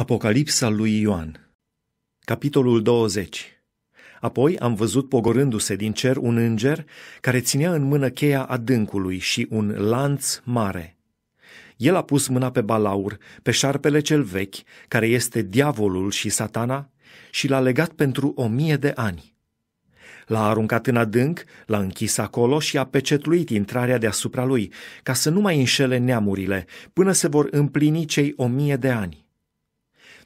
Apocalipsa lui Ioan Capitolul 20 Apoi am văzut pogorându-se din cer un înger care ținea în mână cheia adâncului și un lanț mare. El a pus mâna pe balaur, pe șarpele cel vechi, care este diavolul și satana, și l-a legat pentru o mie de ani. L-a aruncat în adânc, l-a închis acolo și a pecetluit intrarea deasupra lui, ca să nu mai înșele neamurile, până se vor împlini cei o mie de ani.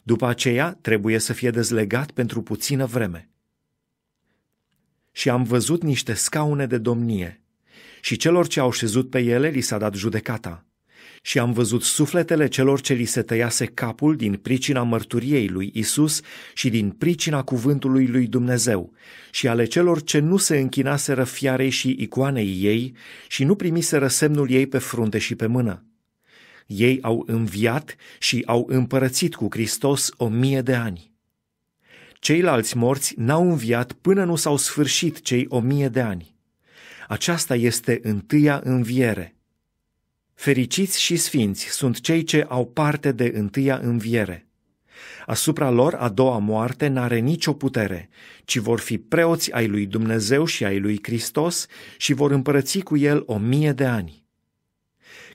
După aceea trebuie să fie dezlegat pentru puțină vreme. Și am văzut niște scaune de domnie și celor ce au șezut pe ele li s-a dat judecata. Și am văzut sufletele celor ce li se tăiase capul din pricina mărturiei lui Isus și din pricina cuvântului lui Dumnezeu, și ale celor ce nu se închinaseră fiarei și icoanei ei și nu primiseră semnul ei pe frunte și pe mână ei au înviat și au împărățit cu Hristos o mie de ani. Ceilalți morți n-au înviat până nu s-au sfârșit cei o mie de ani. Aceasta este întâia înviere. Fericiți și sfinți sunt cei ce au parte de întâia înviere. Asupra lor a doua moarte n-are nicio putere, ci vor fi preoți ai lui Dumnezeu și ai lui Hristos și vor împărăți cu el o mie de ani.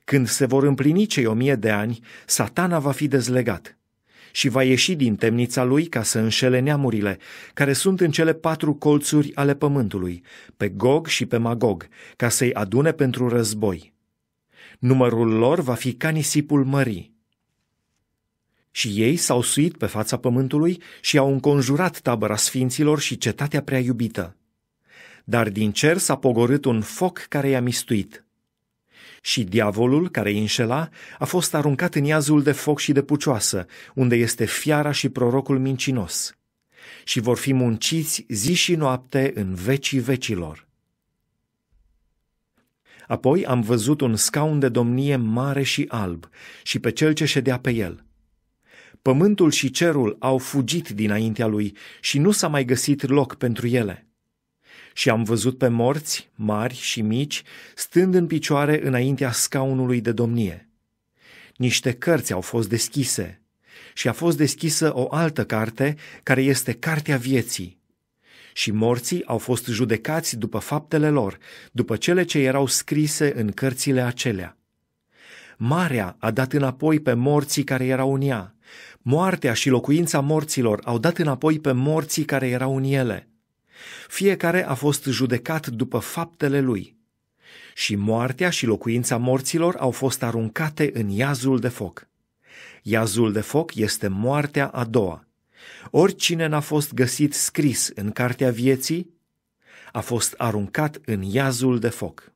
Când se vor împlini cei o mie de ani, satana va fi dezlegat și va ieși din temnița lui ca să înșele neamurile, care sunt în cele patru colțuri ale pământului, pe Gog și pe Magog, ca să-i adune pentru război. Numărul lor va fi ca nisipul mării. Și ei s-au suit pe fața pământului și au înconjurat tabăra sfinților și cetatea prea iubită. Dar din cer s-a pogorât un foc care i-a mistuit – și diavolul care îi înșela a fost aruncat în iazul de foc și de pucioasă, unde este fiara și prorocul mincinos. Și vor fi munciți zi și noapte în vecii vecilor. Apoi am văzut un scaun de domnie mare și alb și pe cel ce ședea pe el. Pământul și cerul au fugit dinaintea lui și nu s-a mai găsit loc pentru ele și am văzut pe morți, mari și mici, stând în picioare înaintea scaunului de domnie. Niște cărți au fost deschise și a fost deschisă o altă carte, care este Cartea Vieții. Și morții au fost judecați după faptele lor, după cele ce erau scrise în cărțile acelea. Marea a dat înapoi pe morții care erau în ea. Moartea și locuința morților au dat înapoi pe morții care erau în ele. Fiecare a fost judecat după faptele lui. Și moartea și locuința morților au fost aruncate în iazul de foc. Iazul de foc este moartea a doua. Oricine n-a fost găsit scris în cartea vieții, a fost aruncat în iazul de foc.